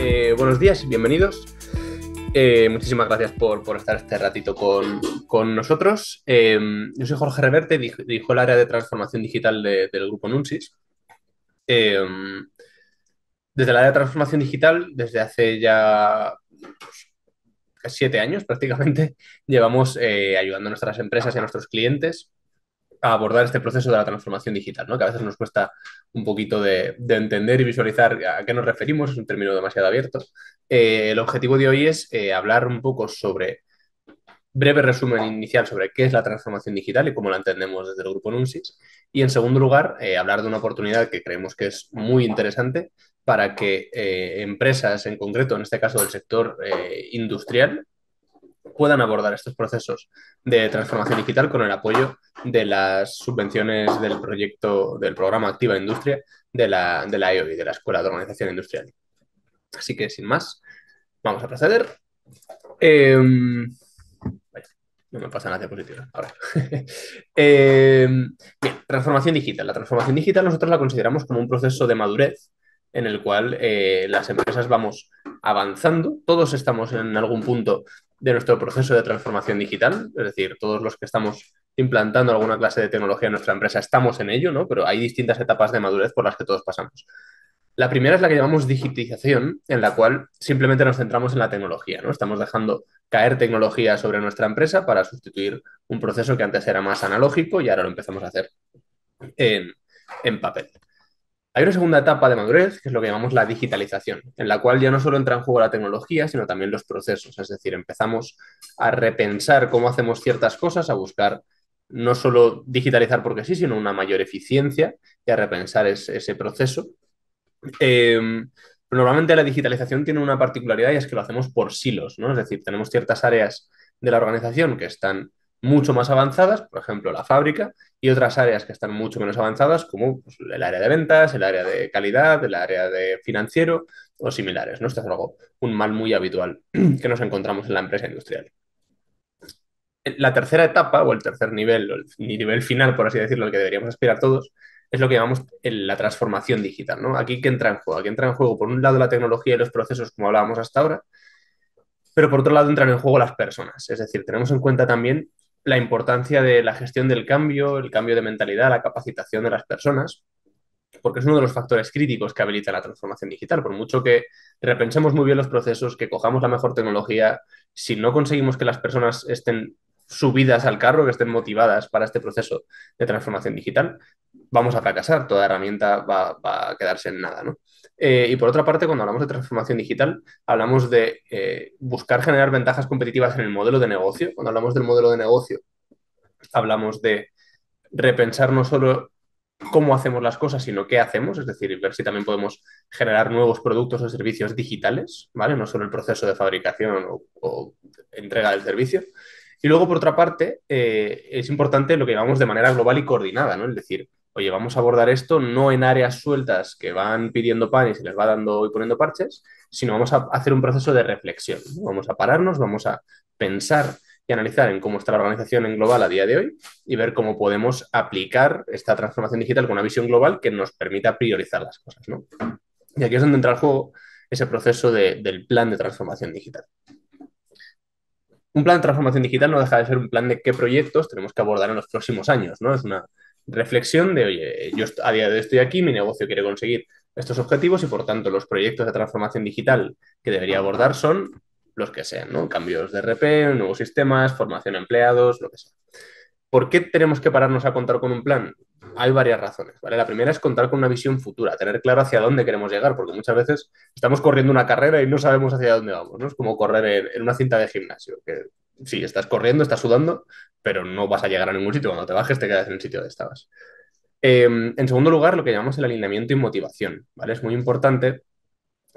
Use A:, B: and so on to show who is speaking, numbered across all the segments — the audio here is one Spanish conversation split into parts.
A: Eh, buenos días, y bienvenidos. Eh, muchísimas gracias por, estar este ratito con, nosotros. Em, yo soy Jorge Reverte, dirijo el área de transformación digital del grupo Nunsis. Em, desde el área de transformación digital, desde hace ya pues, siete años prácticamente, llevamos eh, ayudando a nuestras empresas y a nuestros clientes abordar este proceso de la transformación digital, que a veces nos cuesta un poquito de, entender y visualizar a qué nos referimos, es un término demasiado abierto. Eh, el objetivo de hoy es eh, hablar un poco sobre, breve resumen inicial sobre qué es la transformación digital y cómo la entendemos desde el grupo NUNSIS. Y en segundo lugar, eh, hablar de una oportunidad que creemos que es muy interesante para que empresas en concreto, en este caso del sector industrial, puedan abordar estos procesos de transformación digital con el apoyo de las subvenciones del proyecto del programa Activa Industria de la, de EOI, de la Escuela de Organización Industrial. Así que sin más, vamos a proceder. Em, no me pasa nada diapositiva. Em, bien, transformación digital. La transformación digital nosotros la consideramos como un proceso de madurez en el cual eh, las empresas vamos avanzando, todos estamos en algún punto de nuestro proceso de transformación digital, es decir, todos los que estamos implantando alguna clase de tecnología en nuestra empresa estamos en ello, ¿no? Pero hay distintas etapas de madurez por las que todos pasamos. La primera es la que llamamos digitización, en la cual simplemente nos centramos en la tecnología, ¿no? Estamos dejando caer tecnología sobre nuestra empresa para sustituir un proceso que antes era más analógico y ahora lo empezamos a hacer en papel. Hay una segunda etapa de madurez, que es lo que llamamos la digitalización, en la cual ya no solo entra en juego la tecnología, sino también los procesos. Es decir, empezamos a repensar cómo hacemos ciertas cosas, a buscar no solo digitalizar porque sí, sino una mayor eficiencia y a repensar ese proceso. Em, normalmente la digitalización tiene una particularidad y es que lo hacemos por silos, ¿no? Es decir, tenemos ciertas áreas de la organización que están mucho más avanzadas, por ejemplo, la fábrica, y otras áreas que están mucho menos avanzadas, como pues, el área de ventas, el área de calidad, el área de financiero o similares. ¿no? Esto es algo, un mal muy habitual que nos encontramos en la empresa industrial. Eh, la tercera etapa o el tercer nivel, o el nivel final, por así decirlo, al que deberíamos aspirar todos, es lo que llamamos eh, la transformación digital. ¿no? Aquí que entra en juego, aquí entra en juego, por un lado, la tecnología y los procesos, como hablábamos hasta ahora, pero por otro lado entran en juego las personas. Es decir, tenemos en cuenta también la importancia de la gestión del cambio, el cambio de mentalidad, la capacitación de las personas, porque es uno de los factores críticos que habilita la transformación digital. Por mucho que repensemos muy bien los procesos, que cojamos la mejor tecnología, si no conseguimos que las personas estén subidas al carro, que estén motivadas para este proceso de transformación digital, vamos a fracasar. Toda herramienta va, a quedarse en nada, ¿no? Eh, y por otra parte, cuando hablamos de transformación digital, hablamos de eh, buscar generar ventajas competitivas en el modelo de negocio. Cuando hablamos del modelo de negocio, hablamos de repensar no solo cómo hacemos las cosas, sino qué hacemos, es decir, ver si también podemos generar nuevos productos o servicios digitales, ¿vale? No solo el proceso de fabricación o, entrega del servicio. Y luego, por otra parte, eh, es importante lo que llamamos de manera global y coordinada, ¿no? Es decir, oye, vamos a abordar esto no en áreas sueltas que van pidiendo pan y se les va dando y poniendo parches, sino vamos a hacer un proceso de reflexión. Vamos a pararnos, vamos a pensar y analizar en cómo está la organización en global a día de hoy y ver cómo podemos aplicar esta transformación digital con una visión global que nos permita priorizar las cosas. ¿no? Y aquí es donde entra el juego ese proceso del plan de transformación digital. Un plan de transformación digital no deja de ser un plan de qué proyectos tenemos que abordar en los próximos años, ¿no? Es una, reflexión de, oye, yo a día de hoy estoy aquí, mi negocio quiere conseguir estos objetivos y por tanto los proyectos de transformación digital que debería abordar son los que sean, ¿no? Cambios de RP, nuevos sistemas, formación a empleados, lo que sea. ¿Por qué tenemos que pararnos a contar con un plan? Hay varias razones, ¿vale? La primera es contar con una visión futura, tener claro hacia dónde queremos llegar, porque muchas veces estamos corriendo una carrera y no sabemos hacia dónde vamos, ¿no? Es como correr en, una cinta de gimnasio, que sí, estás corriendo, estás sudando, pero no vas a llegar a ningún sitio. Cuando te bajes, te quedas en el sitio donde estabas. Em, en segundo lugar, lo que llamamos el alineamiento y motivación. ¿vale? Es muy importante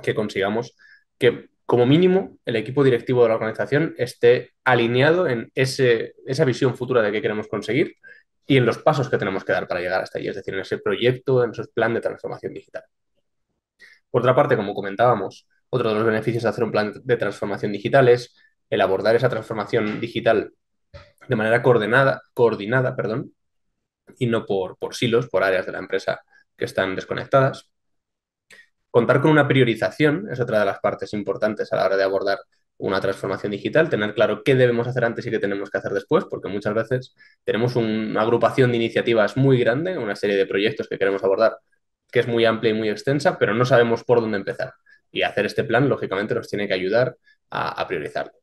A: que consigamos que, como mínimo, el equipo directivo de la organización esté alineado en ese, esa visión futura de qué queremos conseguir y en los pasos que tenemos que dar para llegar hasta allí, es decir, en ese proyecto, en ese plan de transformación digital. Por otra parte, como comentábamos, otro de los beneficios de hacer un plan de transformación digital es el abordar esa transformación digital de manera coordinada, coordinada perdón, y no por, por silos, por áreas de la empresa que están desconectadas. Contar con una priorización es otra de las partes importantes a la hora de abordar una transformación digital, tener claro qué debemos hacer antes y qué tenemos que hacer después, porque muchas veces tenemos una agrupación de iniciativas muy grande, una serie de proyectos que queremos abordar que es muy amplia y muy extensa, pero no sabemos por dónde empezar. Y hacer este plan, lógicamente, nos tiene que ayudar a, a priorizarlo.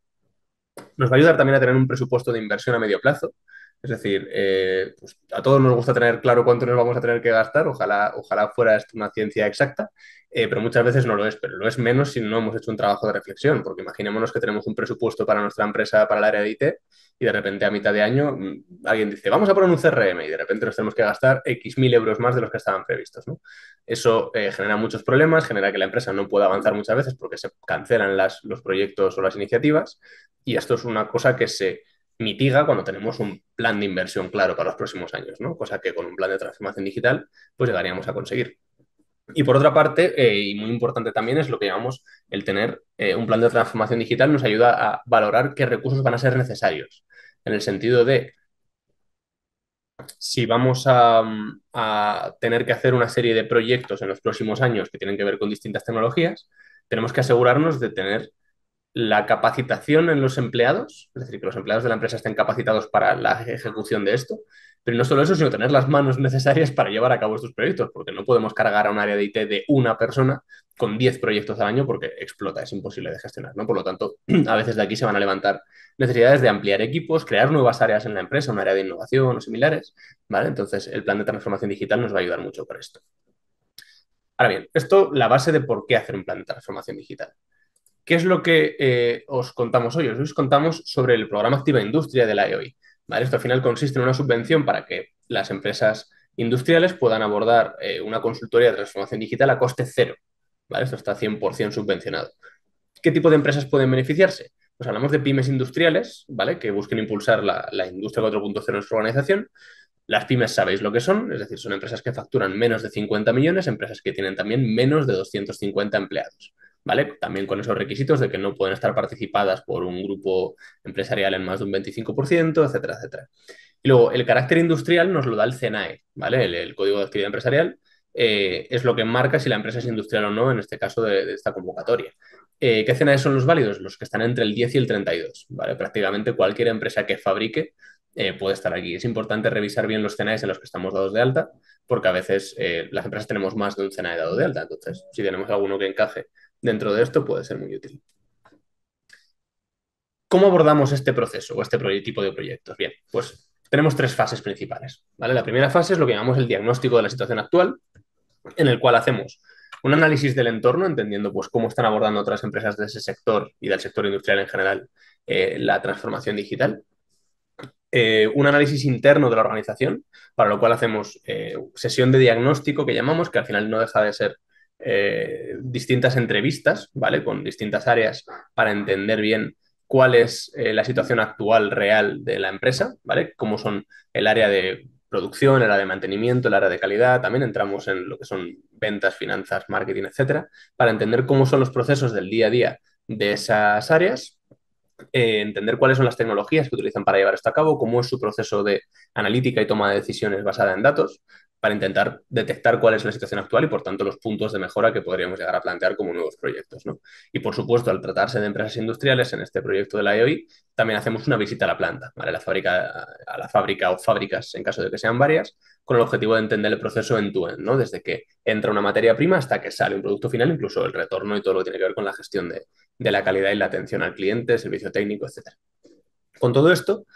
A: Nos va a ayudar también a tener un presupuesto de inversión a medio plazo es decir, eh, pues, a todos nos gusta tener claro cuánto nos vamos a tener que gastar, ojalá, ojalá fuera esto una ciencia exacta, eh, pero muchas veces no lo es, pero lo es menos si no hemos hecho un trabajo de reflexión, porque imaginémonos que tenemos un presupuesto para nuestra empresa, para el área de IT, y de repente a mitad de año mm, alguien dice, vamos a poner un CRM, y de repente nos tenemos que gastar X mil euros más de los que estaban previstos. Eso eh, genera muchos problemas, genera que la empresa no pueda avanzar muchas veces porque se cancelan los proyectos o las iniciativas, y esto es una cosa que se mitiga cuando tenemos un plan de inversión claro para los próximos años, ¿no? Cosa que con un plan de transformación digital pues llegaríamos a conseguir. Y por otra parte, eh, y muy importante también, es lo que llamamos el tener eh, un plan de transformación digital nos ayuda a valorar qué recursos van a ser necesarios, en el sentido de si vamos a tener que hacer una serie de proyectos en los próximos años que tienen que ver con distintas tecnologías, tenemos que asegurarnos de tener la capacitación en los empleados, es decir, que los empleados de la empresa estén capacitados para la ejecución de esto, pero no solo eso, sino tener las manos necesarias para llevar a cabo estos proyectos, porque no podemos cargar a un área de IT de una persona con 10 proyectos al año porque explota, es imposible de gestionar, ¿no? Por lo tanto, a veces de aquí se van a levantar necesidades de ampliar equipos, crear nuevas áreas en la empresa, un área de innovación o similares, ¿vale? Entonces, el plan de transformación digital nos va a ayudar mucho para esto. Ahora bien, esto, la base de por qué hacer un plan de transformación digital. ¿Qué es lo que eh, os contamos hoy? Os contamos sobre el programa Activa Industria de la EOI. Esto al final consiste en una subvención para que las empresas industriales puedan abordar eh, una consultoría de transformación digital a coste cero. ¿vale? Esto está 100% subvencionado. ¿Qué tipo de empresas pueden beneficiarse? Pues hablamos de pymes industriales, ¿vale? Que busquen impulsar la, la industria 4.0 en su organización. Las pymes sabéis lo que son, es decir, son empresas que facturan menos de 50 millones, empresas que tienen también menos de 250 empleados. ¿vale? También con esos requisitos de que no pueden estar participadas por un grupo empresarial en más de un 25%, etcétera, etcétera. Y luego, el carácter industrial nos lo da el CNAE, ¿vale? El, Código de Actividad Empresarial eh, es lo que marca si la empresa es industrial o no en este caso de, esta convocatoria. Eh, ¿Qué CNAE son los válidos? Los que están entre el 10 y el 32, Prácticamente cualquier empresa que fabrique eh, puede estar aquí. Es importante revisar bien los CNAEs en los que estamos dados de alta, porque a veces las empresas tenemos más de un CNAE dado de alta. Entonces, si tenemos alguno que encaje dentro de esto puede ser muy útil. ¿Cómo abordamos este proceso o este tipo de proyectos? Bien, pues tenemos tres fases principales. ¿vale? La primera fase es lo que llamamos el diagnóstico de la situación actual, en el cual hacemos un análisis del entorno, entendiendo pues, cómo están abordando otras empresas de ese sector y del sector industrial en general eh, la transformación digital. Eh, un análisis interno de la organización, para lo cual hacemos eh, sesión de diagnóstico que llamamos, que al final no deja de ser eh, distintas entrevistas, ¿vale? Con distintas áreas para entender bien cuál es eh, la situación actual real de la empresa, ¿vale? Cómo son el área de producción, el área de mantenimiento, el área de calidad, también entramos en lo que son ventas, finanzas, marketing, etcétera, para entender cómo son los procesos del día a día de esas áreas eh, entender cuáles son las tecnologías que utilizan para llevar esto a cabo, cómo es su proceso de analítica y toma de decisiones basada en datos, para intentar detectar cuál es la situación actual y, por tanto, los puntos de mejora que podríamos llegar a plantear como nuevos proyectos. ¿no? Y, por supuesto, al tratarse de empresas industriales en este proyecto de la IOI, e también hacemos una visita a la planta, a, la fábrica, a la fábrica o fábricas, en caso de que sean varias, con el objetivo de entender el proceso en tu end, ¿no? desde que entra una materia prima hasta que sale un producto final, incluso el retorno y todo lo que tiene que ver con la gestión de, de la calidad y la atención al cliente, servicio técnico, etc. Con todo esto,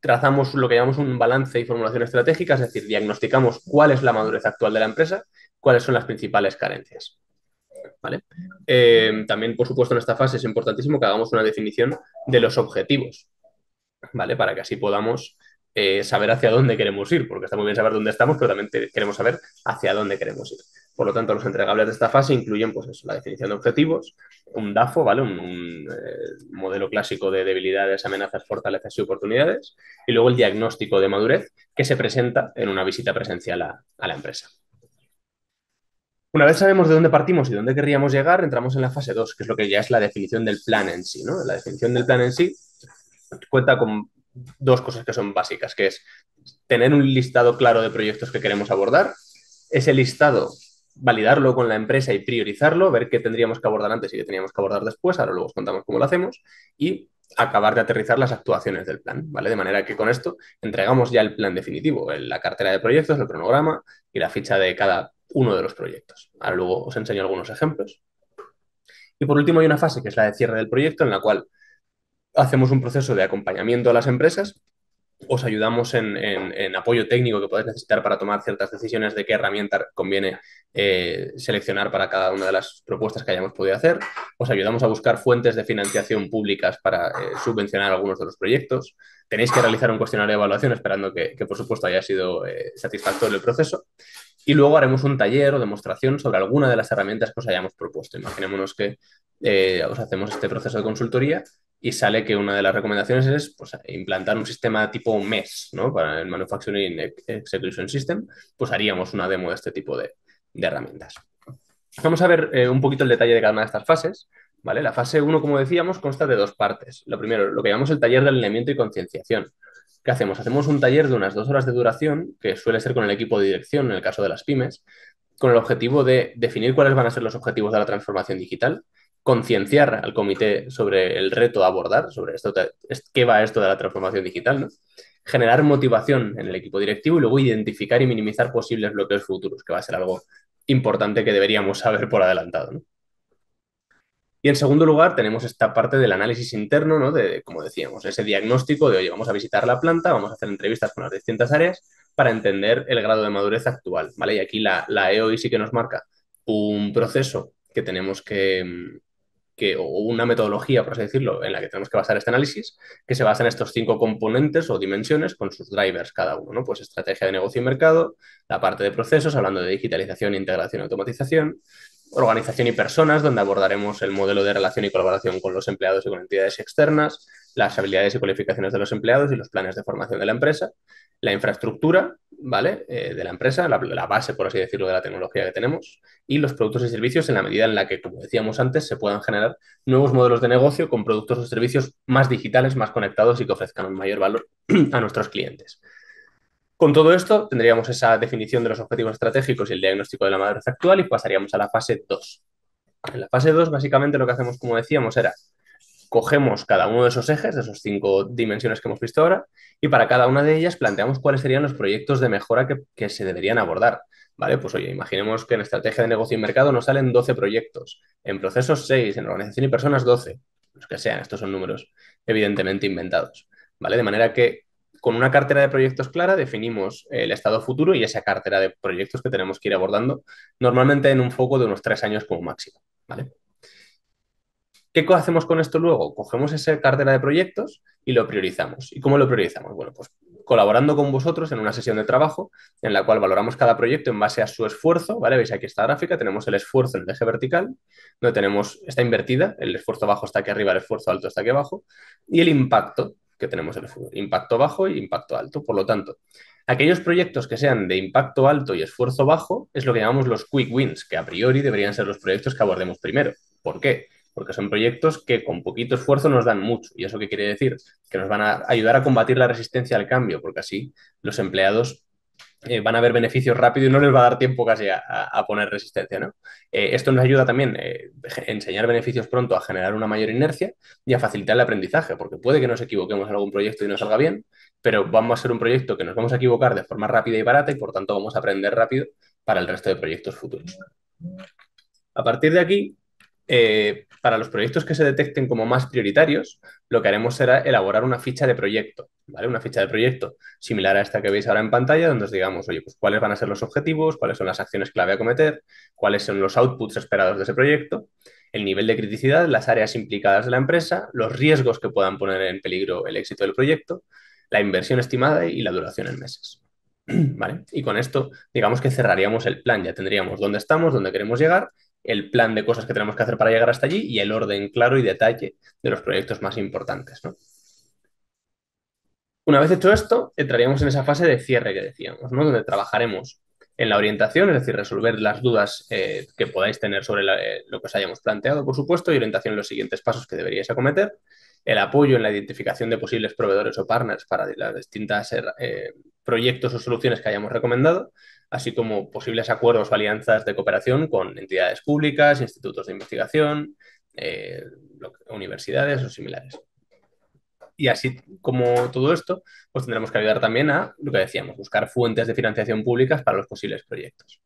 A: trazamos lo que llamamos un balance y formulación estratégica, es decir, diagnosticamos cuál es la madurez actual de la empresa, cuáles son las principales carencias. Eh, también, por supuesto, en esta fase es importantísimo que hagamos una definición de los objetivos, ¿vale? Para que así podamos eh, saber hacia dónde queremos ir, porque está muy bien saber dónde estamos, pero también queremos saber hacia dónde queremos ir. Por lo tanto, los entregables de esta fase incluyen pues, la definición de objetivos, un DAFO, ¿vale? un, eh, modelo clásico de debilidades, amenazas, fortalezas y oportunidades, y luego el diagnóstico de madurez que se presenta en una visita presencial a, la empresa. Una vez sabemos de dónde partimos y dónde querríamos llegar, entramos en la fase 2, que es lo que ya es la definición del plan en sí. La definición del plan en sí cuenta con dos cosas que son básicas, que es tener un listado claro de proyectos que queremos abordar. Ese listado validarlo con la empresa y priorizarlo, ver qué tendríamos que abordar antes y qué teníamos que abordar después, ahora luego os contamos cómo lo hacemos, y acabar de aterrizar las actuaciones del plan, ¿vale? De manera que con esto entregamos ya el plan definitivo, la cartera de proyectos, el cronograma y la ficha de cada uno de los proyectos. Ahora luego os enseño algunos ejemplos. Y por último hay una fase que es la de cierre del proyecto, en la cual hacemos un proceso de acompañamiento a las empresas os ayudamos en, apoyo técnico que podáis necesitar para tomar ciertas decisiones de qué herramienta conviene eh, seleccionar para cada una de las propuestas que hayamos podido hacer. Os ayudamos a buscar fuentes de financiación públicas para eh, subvencionar algunos de los proyectos. Tenéis que realizar un cuestionario de evaluación esperando que, por supuesto, haya sido eh, satisfactorio el proceso. Y luego haremos un taller o demostración sobre alguna de las herramientas que os hayamos propuesto. Imaginémonos que os hacemos este proceso de consultoría y sale que una de las recomendaciones es pues, implantar un sistema tipo MES, ¿no? Para el Manufacturing Execution System, pues haríamos una demo de este tipo de, herramientas. Vamos a ver eh, un poquito el detalle de cada una de estas fases. ¿vale? La fase 1, como decíamos, consta de dos partes. Lo primero, lo que llamamos el taller de alineamiento y concienciación. ¿Qué hacemos? Hacemos un taller de unas dos horas de duración, que suele ser con el equipo de dirección, en el caso de las pymes, con el objetivo de definir cuáles van a ser los objetivos de la transformación digital, concienciar al comité sobre el reto a abordar, sobre esto, qué va esto de la transformación digital, ¿no? generar motivación en el equipo directivo y luego identificar y minimizar posibles bloqueos futuros, que va a ser algo importante que deberíamos saber por adelantado. Y en segundo lugar, tenemos esta parte del análisis interno, ¿no? de, como decíamos, ese diagnóstico de, oye, vamos a visitar la planta, vamos a hacer entrevistas con las distintas áreas para entender el grado de madurez actual. ¿vale? Y aquí la, la EOI sí que nos marca un proceso que tenemos que, mm, que, o una metodología, por así decirlo, en la que tenemos que basar este análisis, que se basa en estos cinco componentes o dimensiones con sus drivers cada uno, ¿no? Pues estrategia de negocio y mercado, la parte de procesos, hablando de digitalización, integración y automatización, organización y personas, donde abordaremos el modelo de relación y colaboración con los empleados y con entidades externas, las habilidades y cualificaciones de los empleados y los planes de formación de la empresa, la infraestructura, ¿vale? Eh, de la empresa, la, la, base, por así decirlo, de la tecnología que tenemos, y los productos y servicios en la medida en la que, como decíamos antes, se puedan generar nuevos modelos de negocio con productos o servicios más digitales, más conectados y que ofrezcan un mayor valor a nuestros clientes. Con todo esto, tendríamos esa definición de los objetivos estratégicos y el diagnóstico de la madurez actual y pasaríamos a la fase 2. En la fase 2, básicamente, lo que hacemos, como decíamos, era cogemos cada uno de esos ejes, de esas cinco dimensiones que hemos visto ahora, y para cada una de ellas planteamos cuáles serían los proyectos de mejora que, se deberían abordar. ¿Vale? Pues oye, imaginemos que en estrategia de negocio y mercado nos salen 12 proyectos, en procesos 6, en organización y personas 12, los que sean, estos son números evidentemente inventados. ¿Vale? De manera que con una cartera de proyectos clara definimos el estado futuro y esa cartera de proyectos que tenemos que ir abordando, normalmente en un foco de unos tres años como máximo. ¿vale? ¿Qué hacemos con esto luego? Cogemos esa cartera de proyectos y lo priorizamos. ¿Y cómo lo priorizamos? Bueno, pues colaborando con vosotros en una sesión de trabajo en la cual valoramos cada proyecto en base a su esfuerzo, ¿vale? Veis aquí esta gráfica, tenemos el esfuerzo en el eje vertical, donde tenemos, está invertida, el esfuerzo bajo está aquí arriba, el esfuerzo alto está aquí abajo, y el impacto, que tenemos en el impacto bajo y impacto alto. Por lo tanto, aquellos proyectos que sean de impacto alto y esfuerzo bajo es lo que llamamos los quick wins, que a priori deberían ser los proyectos que abordemos primero. ¿Por qué? porque son proyectos que con poquito esfuerzo nos dan mucho. ¿Y eso qué quiere decir? Que nos van a ayudar a combatir la resistencia al cambio, porque así los empleados eh, van a ver beneficios rápido y no les va a dar tiempo casi a, poner resistencia. Eh, esto nos ayuda también eh, enseñar beneficios pronto a generar una mayor inercia y a facilitar el aprendizaje, porque puede que nos equivoquemos en algún proyecto y no salga bien, pero vamos a ser un proyecto que nos vamos a equivocar de forma rápida y barata y por tanto vamos a aprender rápido para el resto de proyectos futuros. A partir de aquí, eh, para los proyectos que se detecten como más prioritarios, lo que haremos será elaborar una ficha de proyecto, ¿vale? Una ficha de proyecto similar a esta que veis ahora en pantalla, donde os digamos, oye, pues cuáles van a ser los objetivos, cuáles son las acciones clave a cometer, cuáles son los outputs esperados de ese proyecto, el nivel de criticidad, las áreas implicadas de la empresa, los riesgos que puedan poner en peligro el éxito del proyecto, la inversión estimada y la duración en meses. ¿Vale? Y con esto, digamos que cerraríamos el plan, ya tendríamos dónde estamos, dónde queremos llegar el plan de cosas que tenemos que hacer para llegar hasta allí y el orden claro y detalle de los proyectos más importantes. Una vez hecho esto, entraríamos en esa fase de cierre que decíamos, ¿no? donde trabajaremos en la orientación, es decir, resolver las dudas eh, que podáis tener sobre eh, lo que os hayamos planteado, por supuesto, y orientación en los siguientes pasos que deberíais acometer, el apoyo en la identificación de posibles proveedores o partners para las distintas eh, proyectos o soluciones que hayamos recomendado, así como posibles acuerdos o alianzas de cooperación con entidades públicas, institutos de investigación, eh, universidades o similares. Y así como todo esto, pues tendremos que ayudar también a, lo que decíamos, buscar fuentes de financiación públicas para los posibles proyectos.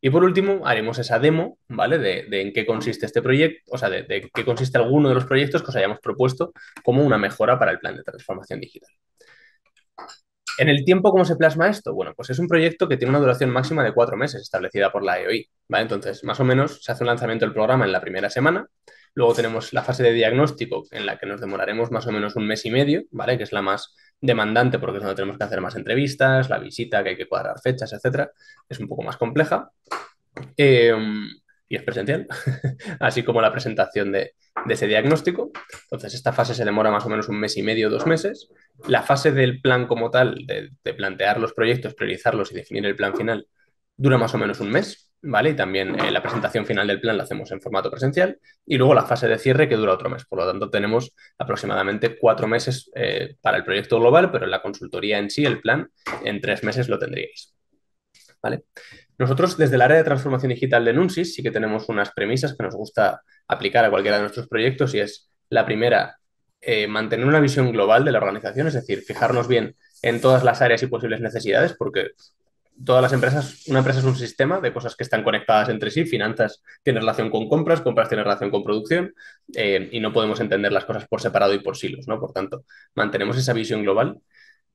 A: Y por último, haremos esa demo, ¿vale? De, en qué consiste este proyecto, o sea, de, qué consiste alguno de los proyectos que os hayamos propuesto como una mejora para el plan de transformación digital. En el tiempo, ¿cómo se plasma esto? Bueno, pues es un proyecto que tiene una duración máxima de cuatro meses establecida por la EOI. ¿vale? Entonces, más o menos se hace un lanzamiento del programa en la primera semana. Luego tenemos la fase de diagnóstico, en la que nos demoraremos más o menos un mes y medio, ¿vale? Que es la más demandante porque es donde tenemos que hacer más entrevistas, la visita, que hay que cuadrar fechas, etcétera. Es un poco más compleja. Eh, y es presencial, así como la presentación de, ese diagnóstico. Entonces, esta fase se demora más o menos un mes y medio, dos meses. La fase del plan como tal, de, plantear los proyectos, priorizarlos y definir el plan final, dura más o menos un mes, ¿vale? Y también eh, la presentación final del plan la hacemos en formato presencial y luego la fase de cierre que dura otro mes. Por lo tanto, tenemos aproximadamente cuatro meses eh, para el proyecto global, pero la consultoría en sí, el plan, en tres meses lo tendríais. ¿Vale? Nosotros desde el área de transformación digital de Nunsis sí que tenemos unas premisas que nos gusta aplicar a cualquiera de nuestros proyectos y es la primera, eh, mantener una visión global de la organización, es decir, fijarnos bien en todas las áreas y posibles necesidades, porque todas las empresas, una empresa es un sistema de cosas que están conectadas entre sí, finanzas tiene relación con compras, compras tiene relación con producción eh, y no podemos entender las cosas por separado y por silos, ¿no? Por tanto, mantenemos esa visión global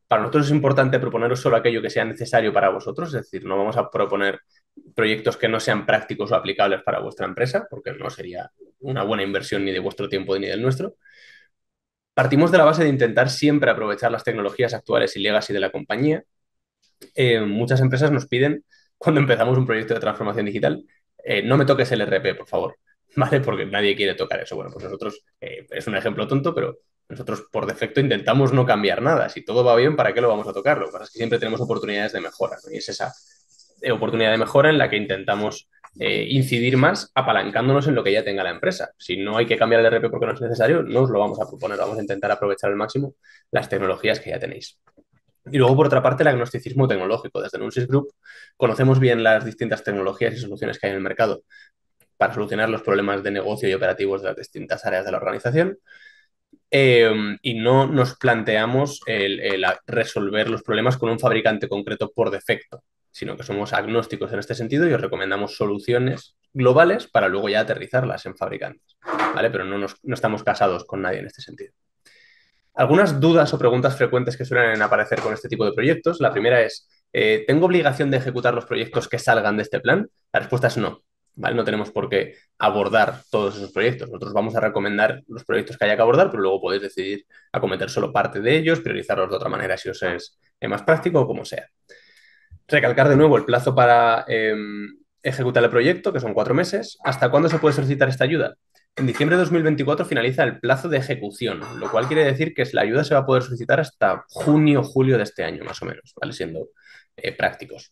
A: para nosotros es importante proponeros solo aquello que sea necesario para vosotros, es decir, no vamos a proponer proyectos que no sean prácticos o aplicables para vuestra empresa, porque no sería una buena inversión ni de vuestro tiempo ni del nuestro. Partimos de la base de intentar siempre aprovechar las tecnologías actuales y legacy de la compañía. Eh, muchas empresas nos piden, cuando empezamos un proyecto de transformación digital, eh, no me toques el RP, por favor, ¿vale? Porque nadie quiere tocar eso. Bueno, pues nosotros, eh, es un ejemplo tonto, pero nosotros por defecto intentamos no cambiar nada. Si todo va bien, ¿para qué lo vamos a tocar? Lo que siempre tenemos oportunidades de mejora. Y es esa eh, oportunidad de mejora en la que intentamos eh, incidir más apalancándonos en lo que ya tenga la empresa. Si no hay que cambiar el RP porque no es necesario, no os lo vamos a proponer. Vamos a intentar aprovechar al máximo las tecnologías que ya tenéis. Y luego, por otra parte, el agnosticismo tecnológico. Desde Nunsis Group conocemos bien las distintas tecnologías y soluciones que hay en el mercado para solucionar los problemas de negocio y operativos de las distintas áreas de la organización Em, y no nos planteamos resolver los problemas con un fabricante concreto por defecto, sino que somos agnósticos en este sentido y os recomendamos soluciones globales para luego ya aterrizarlas en fabricantes, ¿vale? Pero no, estamos casados con nadie en este sentido. Algunas dudas o preguntas frecuentes que suelen aparecer con este tipo de proyectos. La primera es, eh, ¿tengo obligación de ejecutar los proyectos que salgan de este plan? La respuesta es no. ¿vale? No tenemos por qué abordar todos esos proyectos. Nosotros vamos a recomendar los proyectos que haya que abordar, pero luego podéis decidir acometer solo parte de ellos, priorizarlos de otra manera si os es eh, más práctico o como sea. Recalcar de nuevo el plazo para em, ejecutar el proyecto, que son cuatro meses. ¿Hasta cuándo se puede solicitar esta ayuda? En diciembre de 2024 finaliza el plazo de ejecución, lo cual quiere decir que la ayuda se va a poder solicitar hasta junio, julio de este año, más o menos, ¿vale? Siendo eh, prácticos.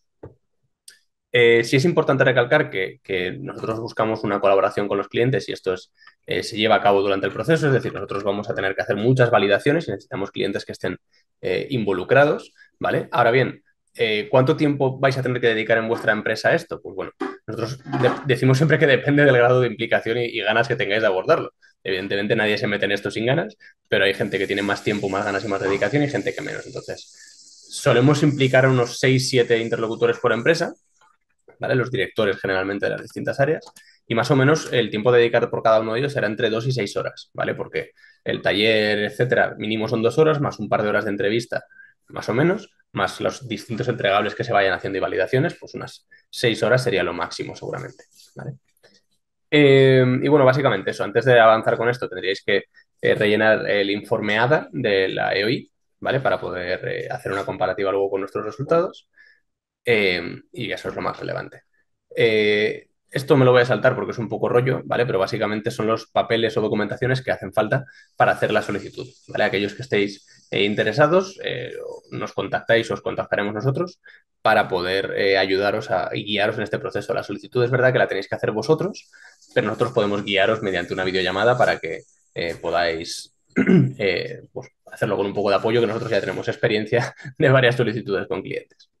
A: Eh, sí es importante recalcar que, nosotros buscamos una colaboración con los clientes y esto eh, se lleva a cabo durante el proceso, es decir, nosotros vamos a tener que hacer muchas validaciones y necesitamos clientes que estén eh, involucrados, ¿vale? Ahora bien, ¿cuánto tiempo vais a tener que dedicar en vuestra empresa a esto? Pues bueno, nosotros decimos siempre que depende del grado de implicación y, ganas que tengáis de abordarlo. Evidentemente nadie se mete en esto sin ganas, pero hay gente que tiene más tiempo, más ganas y más dedicación y gente que menos. Entonces, solemos implicar a unos 6-7 interlocutores por empresa, los directores generalmente de las distintas áreas. Y más o menos el tiempo dedicado por cada uno de ellos será entre dos y seis horas, ¿vale? Porque el taller, etcétera, mínimo son dos horas, más un par de horas de entrevista, más o menos, más los distintos entregables que se vayan haciendo y validaciones, pues unas seis horas sería lo máximo seguramente, eh, y bueno, básicamente eso, antes de avanzar con esto tendríais que eh, rellenar el informe ADA de la EOI, ¿vale? Para poder eh, hacer una comparativa luego con nuestros resultados. Em, y eso es lo más relevante. Eh, esto me lo voy a saltar porque es un poco rollo, ¿vale? Pero básicamente son los papeles o documentaciones que hacen falta para hacer la solicitud, Aquellos que estéis eh, interesados, eh, nos contactáis, os contactaremos nosotros para poder ayudaros a, y guiaros en este proceso. La solicitud es verdad que la tenéis que hacer vosotros, pero nosotros podemos guiaros mediante una videollamada para que podáis pues, hacerlo con un poco de apoyo, que nosotros ya tenemos experiencia de varias solicitudes con clientes.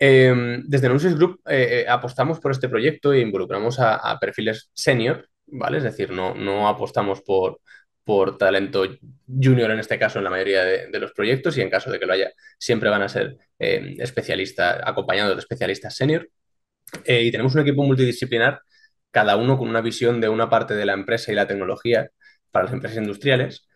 A: Em, desde Nonsense Group eh, eh, apostamos por este proyecto e involucramos a, perfiles senior, ¿vale? Es decir, no, no apostamos por, por talento junior en este caso en la mayoría de, los proyectos y en caso de que lo haya, siempre van a ser em, especialistas, acompañados de especialistas senior. Eh, y tenemos un equipo multidisciplinar, cada uno con una visión de una parte de la empresa y la tecnología para las empresas industriales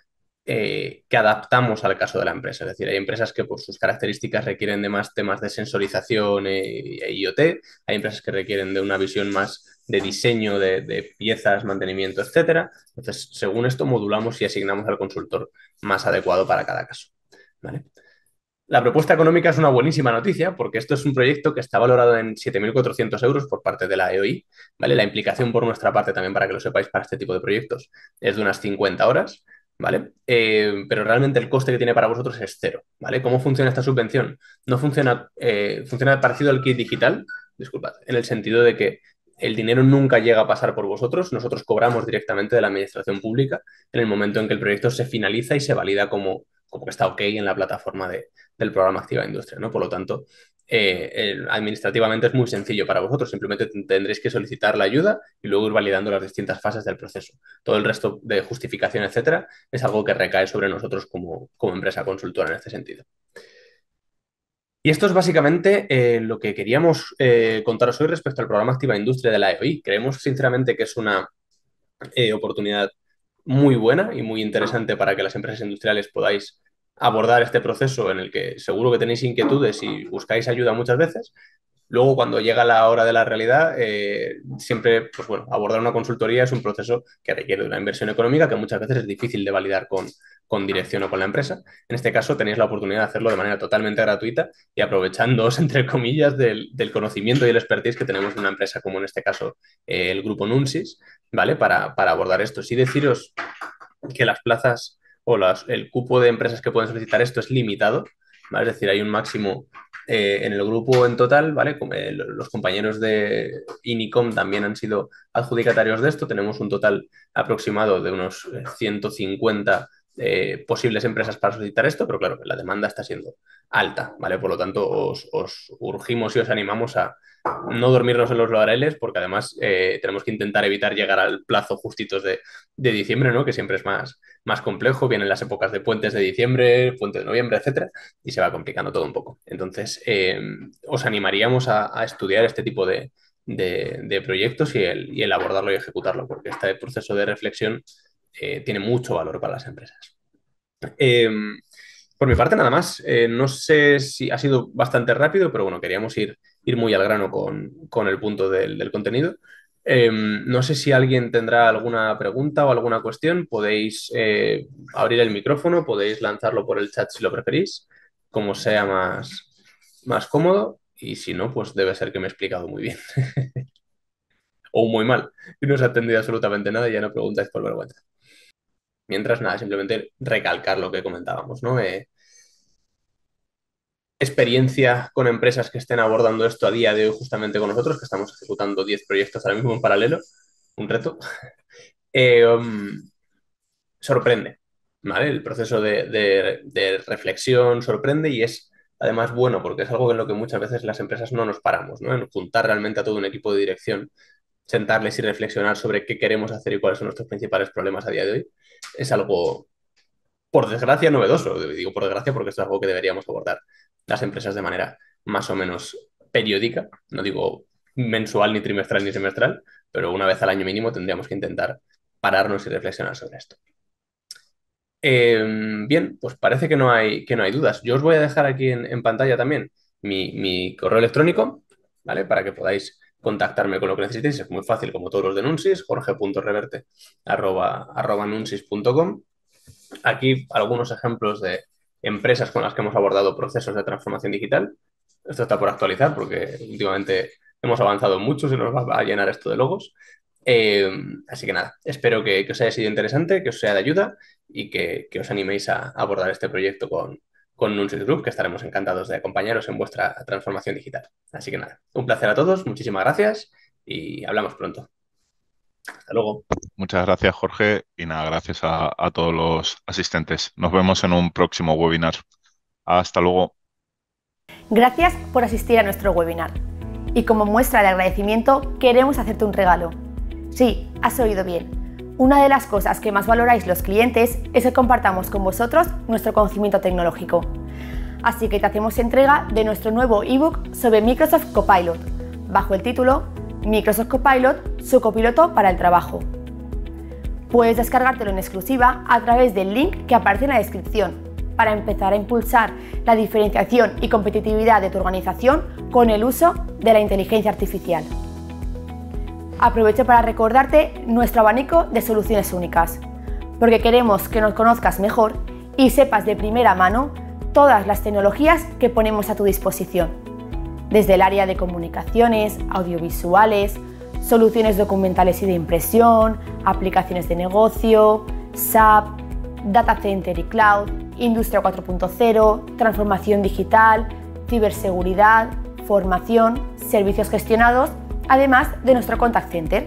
A: eh, que adaptamos al caso de la empresa. Es decir, hay empresas que por sus características requieren de más temas de sensorización eh, e, IoT, hay empresas que requieren de una visión más de diseño de, piezas, mantenimiento, etcétera. Entonces, según esto, modulamos y asignamos al consultor más adecuado para cada caso. La propuesta económica es una buenísima noticia porque esto es un proyecto que está valorado en 7.400 euros por parte de la EOI. ¿vale? La implicación por nuestra parte, también para que lo sepáis, para este tipo de proyectos es de unas 50 horas ¿vale? Eh, pero realmente el coste que tiene para vosotros es cero, ¿vale? ¿Cómo funciona esta subvención? No funciona, eh, funciona parecido al kit digital, disculpad, en el sentido de que el dinero nunca llega a pasar por vosotros, nosotros cobramos directamente de la administración pública en el momento en que el proyecto se finaliza y se valida como, como que está ok en la plataforma del programa Activa Industria, ¿no? Por lo tanto, eh, administrativamente es muy sencillo para vosotros, simplemente tendréis que solicitar la ayuda y luego ir validando las distintas fases del proceso. Todo el resto de justificación, etcétera, es algo que recae sobre nosotros como, empresa consultora en este sentido. Y esto es básicamente eh, lo que queríamos eh, contaros hoy respecto al programa Activa Industria de la EOI. Creemos sinceramente que es una oportunidad muy buena y muy interesante para que las empresas industriales podáis abordar este proceso en el que seguro que tenéis inquietudes y buscáis ayuda muchas veces. Luego, cuando llega la hora de la realidad, eh, siempre, pues bueno, abordar una consultoría es un proceso que requiere de una inversión económica que muchas veces es difícil de validar con, dirección o con la empresa. En este caso, tenéis la oportunidad de hacerlo de manera totalmente gratuita y aprovechándoos, entre comillas, del, conocimiento y el expertise que tenemos en una empresa como en este caso eh, el grupo Nunsis, ¿vale? Para, para abordar esto. Sí deciros que las plazas o el cupo de empresas que pueden solicitar esto es limitado, Es decir, hay un máximo eh, en el grupo en total, ¿vale? Eh, los compañeros de INICOM también han sido adjudicatarios de esto, tenemos un total aproximado de unos 150 eh, posibles empresas para solicitar esto, pero claro, la demanda está siendo alta, ¿vale? Por lo tanto, os, os urgimos y os animamos a no dormirnos en los laureles, porque además eh, tenemos que intentar evitar llegar al plazo justitos de, diciembre, ¿no? Que siempre es más, más complejo, vienen las épocas de puentes de diciembre, puente de noviembre, etcétera, y se va complicando todo un poco. Entonces, eh, os animaríamos a, estudiar este tipo de, de, proyectos y el, y el abordarlo y ejecutarlo, porque este proceso de reflexión eh, tiene mucho valor para las empresas. Em, por mi parte, nada más. Eh, no sé si ha sido bastante rápido, pero bueno, queríamos ir, ir muy al grano con, el punto del, contenido. Em, no sé si alguien tendrá alguna pregunta o alguna cuestión. Podéis eh, abrir el micrófono, podéis lanzarlo por el chat si lo preferís, como sea más, más cómodo. Y si no, pues debe ser que me he explicado muy bien. o muy mal. Y no os ha atendido absolutamente nada y ya no preguntáis por vergüenza. Mientras, nada, simplemente recalcar lo que comentábamos, ¿no? Eh, experiencia con empresas que estén abordando esto a día de hoy justamente con nosotros, que estamos ejecutando 10 proyectos ahora mismo en paralelo, un reto, eh, um, sorprende, ¿vale? El proceso de, de, reflexión sorprende y es además bueno porque es algo en lo que muchas veces las empresas no nos paramos, ¿no? En juntar realmente a todo un equipo de dirección, sentarles y reflexionar sobre qué queremos hacer y cuáles son nuestros principales problemas a día de hoy es algo, por desgracia, novedoso. Digo por desgracia porque es algo que deberíamos abordar las empresas de manera más o menos periódica. No digo mensual, ni trimestral, ni semestral, pero una vez al año mínimo tendríamos que intentar pararnos y reflexionar sobre esto. Em, bien, pues parece que no, hay, que no hay dudas. Yo os voy a dejar aquí en, pantalla también mi, mi correo electrónico, ¿vale? Para que podáis contactarme con lo que necesitéis, es muy fácil como todos los de jorge.reverte.com. Aquí algunos ejemplos de empresas con las que hemos abordado procesos de transformación digital. Esto está por actualizar porque últimamente hemos avanzado mucho, y nos va a llenar esto de logos. Eh, así que nada, espero que, os haya sido interesante, que os sea de ayuda y que os animéis a abordar este proyecto con, con Nuncius Group, que estaremos encantados de acompañaros en vuestra transformación digital. Así que nada, un placer a todos, muchísimas gracias y hablamos pronto. Hasta luego. Muchas gracias, Jorge, y nada, gracias a, a todos los asistentes. Nos vemos en un próximo webinar. Hasta luego.
B: Gracias por asistir a nuestro webinar. Y como muestra de agradecimiento, queremos hacerte un regalo. Sí, has oído bien una de las cosas que más valoráis los clientes es que compartamos con vosotros nuestro conocimiento tecnológico. Así que te hacemos entrega de nuestro nuevo ebook sobre Microsoft Copilot, bajo el título Microsoft Copilot, su copiloto para el trabajo. Puedes descargártelo en exclusiva a través del link que aparece en la descripción para empezar a impulsar la diferenciación y competitividad de tu organización con el uso de la inteligencia artificial. Aprovecho para recordarte nuestro abanico de soluciones únicas, porque queremos que nos conozcas mejor y sepas de primera mano todas las tecnologías que ponemos a tu disposición, desde el área de comunicaciones, audiovisuales, soluciones documentales y de impresión, aplicaciones de negocio, SAP, data center y cloud, industria 4.0, transformación digital, ciberseguridad, formación, servicios gestionados además de nuestro contact center.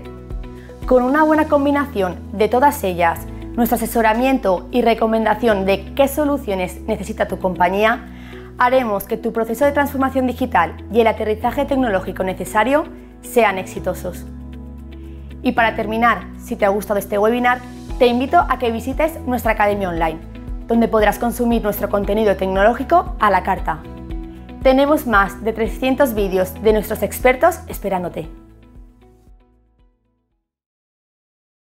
B: Con una buena combinación de todas ellas, nuestro asesoramiento y recomendación de qué soluciones necesita tu compañía, haremos que tu proceso de transformación digital y el aterrizaje tecnológico necesario sean exitosos. Y para terminar, si te ha gustado este webinar, te invito a que visites nuestra academia online, donde podrás consumir nuestro contenido tecnológico a la carta. Tenemos más de 300 vídeos de nuestros expertos esperándote.